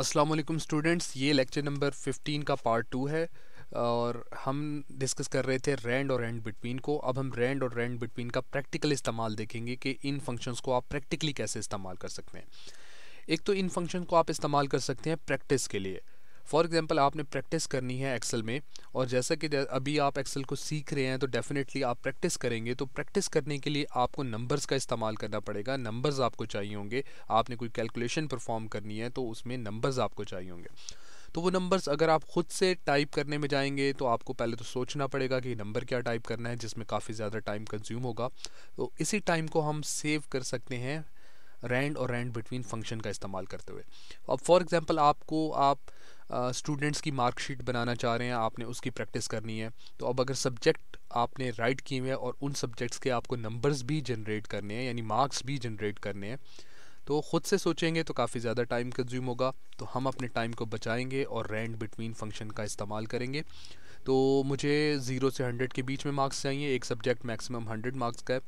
अस्सलाम वालेकुम स्टूडेंट्स ये लेक्चर नंबर 15 का पार्ट टू है और हम डिस्कस कर रहे थे रेंड और रेंड बिटवीन को अब हम रेंड और रेंड बिटवीन का प्रैक्टिकल इस्तेमाल देखेंगे कि इन फंक्शंस को आप प्रैक्टिकली कैसे इस्तेमाल कर सकते हैं एक तो इन फंक्शन को आप इस्तेमाल कर सकते हैं प्रैक्टिस के लिए फॉर एग्जांपल आपने प्रैक्टिस करनी है एक्सेल में और जैसा कि अभी आप एक्सेल को सीख रहे हैं तो डेफिनेटली आप प्रैक्टिस करेंगे तो प्रैक्टिस करने के लिए आपको नंबर्स का इस्तेमाल करना पड़ेगा नंबर्स आपको चाहिए होंगे आपने कोई कैलकुलेशन परफॉर्म करनी है तो उसमें नंबर्स आपको चाहिए होंगे तो वो नंबर्स अगर आप ख़ुद से टाइप करने में जाएंगे तो आपको पहले तो सोचना पड़ेगा कि नंबर क्या टाइप करना है जिसमें काफ़ी ज़्यादा टाइम कंज्यूम होगा तो इसी टाइम को हम सेव कर सकते हैं रैंड और रैंड बिटवीन फंक्शन का इस्तेमाल करते हुए अब फॉर एग्ज़ाम्पल आपको आप स्टूडेंट्स uh, की मार्कशीट बनाना चाह रहे हैं आपने उसकी प्रैक्टिस करनी है तो अब अगर सब्जेक्ट आपने राइट किए हुए हैं और उन सब्जेक्ट्स के आपको नंबर्स भी जनरेट करने हैं यानी मार्क्स भी जनरेट करने हैं तो ख़ुद से सोचेंगे तो काफ़ी ज़्यादा टाइम कंज्यूम होगा तो हम अपने टाइम को बचाएंगे और रैंड बिटवीन फंक्शन का इस्तेमाल करेंगे तो मुझे ज़ीरो से हंड्रेड के बीच में मार्क्स चाहिए एक सब्जेक्ट मैक्सिमम हंड्रेड मार्क्स का है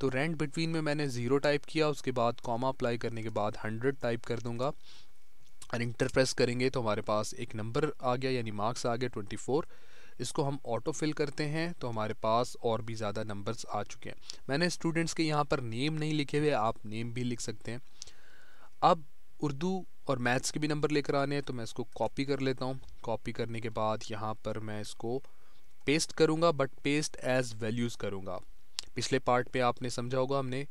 तो रेंट बिटवीन में मैंने ज़ीरो टाइप किया उसके बाद कॉमा अप्लाई करने के बाद हंड्रेड टाइप कर दूंगा और इंटर प्रेस करेंगे तो हमारे पास एक नंबर आ गया यानी मार्क्स आ गए ट्वेंटी फोर इसको हम ऑटो फिल करते हैं तो हमारे पास और भी ज़्यादा नंबर्स आ चुके हैं मैंने स्टूडेंट्स के यहाँ पर नेम नहीं लिखे हुए आप नेम भी लिख सकते हैं अब उर्दू और मैथ्स के भी नंबर लेकर आने हैं तो मैं इसको कॉपी कर लेता हूँ कॉपी करने के बाद यहाँ पर मैं इसको पेस्ट करूँगा बट पेस्ट एज वैल्यूज़ करूँगा पिछले पार्ट पे आपने समझा होगा हमने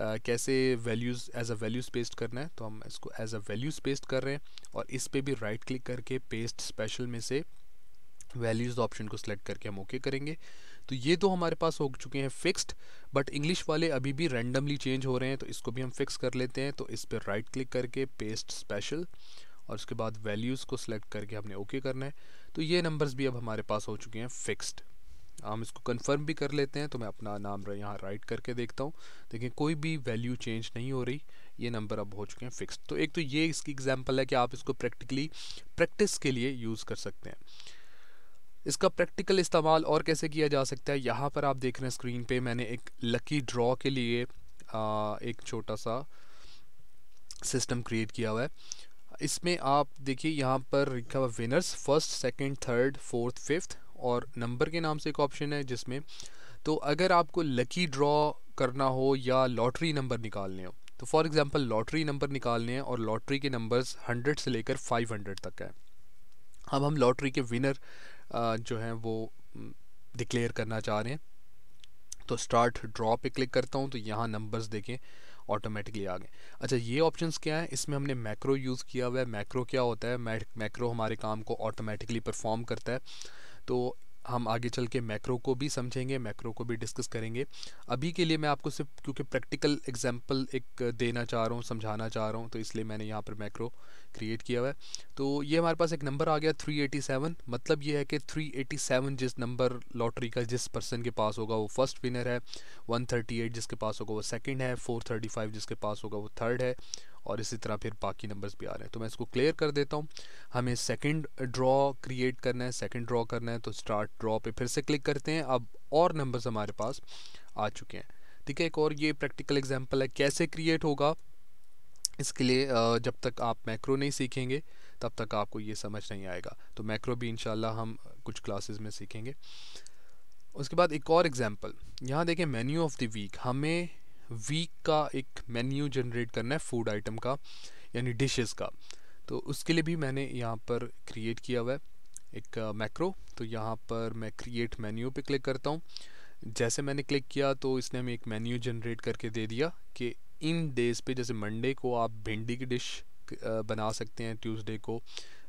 Uh, कैसे values as a values paste करना है तो हम इसको एज अ वैल्यूज़ पेस्ट कर रहे हैं और इस पर भी राइट क्लिक करके पेस्ट स्पेशल में से वैल्यूज़ ऑप्शन को सिलेक्ट करके हम ओके okay करेंगे तो ये तो हमारे पास हो चुके हैं फिक्स्ड बट इंग्लिश वाले अभी भी रैंडमली चेंज हो रहे हैं तो इसको भी हम फिक्स कर लेते हैं तो इस पर राइट क्लिक करके पेस्ट स्पेशल और उसके बाद वैल्यूज़ को सिलेक्ट करके हमने ओके okay करना है तो ये नंबर्स भी अब हमारे पास हो चुके हैं फिक्स्ड हम इसको कंफर्म भी कर लेते हैं तो मैं अपना नाम यहाँ राइट करके देखता हूँ देखिए कोई भी वैल्यू चेंज नहीं हो रही ये नंबर अब हो चुके हैं फिक्स तो एक तो ये इसकी एग्जाम्पल है कि आप इसको प्रैक्टिकली प्रैक्टिस के लिए यूज़ कर सकते हैं इसका प्रैक्टिकल इस्तेमाल और कैसे किया जा सकता है यहाँ पर आप देख रहे हैं स्क्रीन पे मैंने एक लकी ड्रॉ के लिए आ, एक छोटा सा सिस्टम क्रिएट किया हुआ है इसमें आप देखिए यहाँ पर लिखा हुआ winners first second third fourth fifth और नंबर के नाम से एक ऑप्शन है जिसमें तो अगर आपको लकी ड्रॉ करना हो या लॉटरी नंबर निकालने हो तो फॉर एग्ज़ाम्पल लॉटरी नंबर निकालने हैं और लॉटरी के नंबर्स 100 से लेकर 500 तक है अब हम लॉटरी के विनर जो हैं वो डिक्लेयर करना चाह रहे हैं तो स्टार्ट ड्रॉ पे क्लिक करता हूँ तो यहाँ नंबर्स देखें ऑटोमेटिकली आ गए अच्छा ये ऑप्शंस क्या है इसमें हमने मैक्रो यूज़ किया हुआ है मैक्रो क्या होता है मैक्रो हमारे काम को ऑटोमेटिकली परफॉर्म करता है तो हम आगे चल के मैक्रो को भी समझेंगे मैक्रो को भी डिस्कस करेंगे अभी के लिए मैं आपको सिर्फ क्योंकि प्रैक्टिकल एग्जांपल एक देना चाह रहा हूँ समझाना चाह रहा हूँ तो इसलिए मैंने यहाँ पर मैक्रो क्रिएट किया हुआ है तो ये हमारे पास एक नंबर आ गया 387 मतलब ये है कि 387 जिस नंबर लॉटरी का जिस पर्सन के पास होगा वो फर्स्ट विनर है वन जिसके पास होगा वो सेकेंड है फोर जिसके पास होगा वो थर्ड है और इसी तरह फिर बाकी नंबर्स भी आ रहे हैं तो मैं इसको क्लियर कर देता हूँ हमें सेकेंड ड्रॉ क्रिएट करना है सेकेंड ड्रॉ करना है तो स्टार्ट ड्रॉ पे फिर से क्लिक करते हैं अब और नंबर्स हमारे पास आ चुके हैं ठीक है एक और ये प्रैक्टिकल एग्जाम्पल है कैसे क्रिएट होगा इसके लिए जब तक आप मैक्रो नहीं सीखेंगे तब तक आपको ये समझ नहीं आएगा तो मैक्रो भी इनशाला हम कुछ क्लासेज में सीखेंगे उसके बाद एक और एग्ज़ाम्पल यहाँ देखें मेन्यू ऑफ द वीक हमें वीक का एक मेन्यू जनरेट करना है फूड आइटम का यानी डिशेस का तो उसके लिए भी मैंने यहाँ पर क्रिएट किया हुआ है एक मैक्रो तो यहाँ पर मैं क्रिएट मेन्यू पे क्लिक करता हूँ जैसे मैंने क्लिक किया तो इसने हमें एक मेन्यू जनरेट करके दे दिया कि इन डेज़ पे जैसे मंडे को आप भिंडी की डिश बना सकते हैं ट्यूसडे को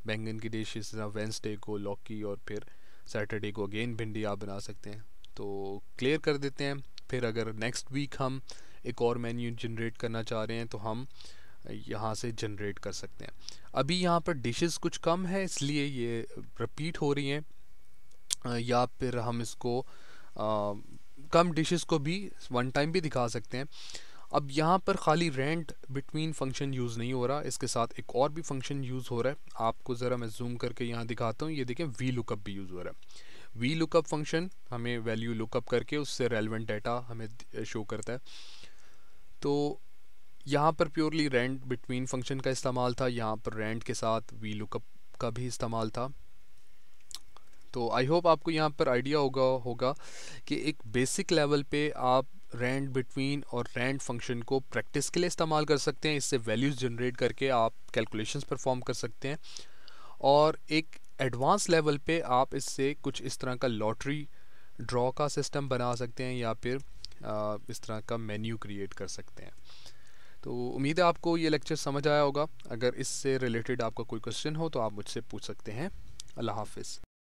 बैंगन की डिश इस तरह वेंसडे को लौकी और फिर सैटरडे को अगेन भिंडी आप बना सकते हैं तो क्लियर कर देते हैं फिर अगर नेक्स्ट वीक हम एक और मेन्यू जनरेट करना चाह रहे हैं तो हम यहाँ से जनरेट कर सकते हैं अभी यहाँ पर डिशेस कुछ कम है इसलिए ये रिपीट हो रही हैं या फिर हम इसको आ, कम डिशेस को भी वन टाइम भी दिखा सकते हैं अब यहाँ पर खाली रेंट बिटवीन फंक्शन यूज़ नहीं हो रहा इसके साथ एक और भी फंक्शन यूज़ हो रहा है आपको ज़रा मैं जूम करके यहाँ दिखाता हूँ ये देखें वी लुकअप भी यूज़ हो रहा है वी लुकअप फंक्शन हमें वैल्यू लुकअप करके उससे रेलिवेंट डाटा हमें शो करता है तो यहाँ पर प्योरली रेंट बिटवीन फंक्शन का इस्तेमाल था यहाँ पर रेंट के साथ वी लुकअप का भी इस्तेमाल था तो आई होप आपको यहाँ पर आइडिया होगा होगा कि एक बेसिक लेवल पे आप रेंट बिटवीन और रेंट फंक्शन को प्रैक्टिस के लिए इस्तेमाल कर सकते हैं इससे वैल्यूज़ जनरेट करके आप कैलकुलेशंस परफॉर्म कर सकते हैं और एक एडवांस लेवल पे आप इससे कुछ इस तरह का लॉटरी ड्रॉ का सिस्टम बना सकते हैं या फिर इस तरह का मेन्यू क्रिएट कर सकते हैं तो उम्मीद है आपको ये लेक्चर समझ आया होगा अगर इससे रिलेटेड आपका कोई क्वेश्चन हो तो आप मुझसे पूछ सकते हैं अल्लाह हाफिज़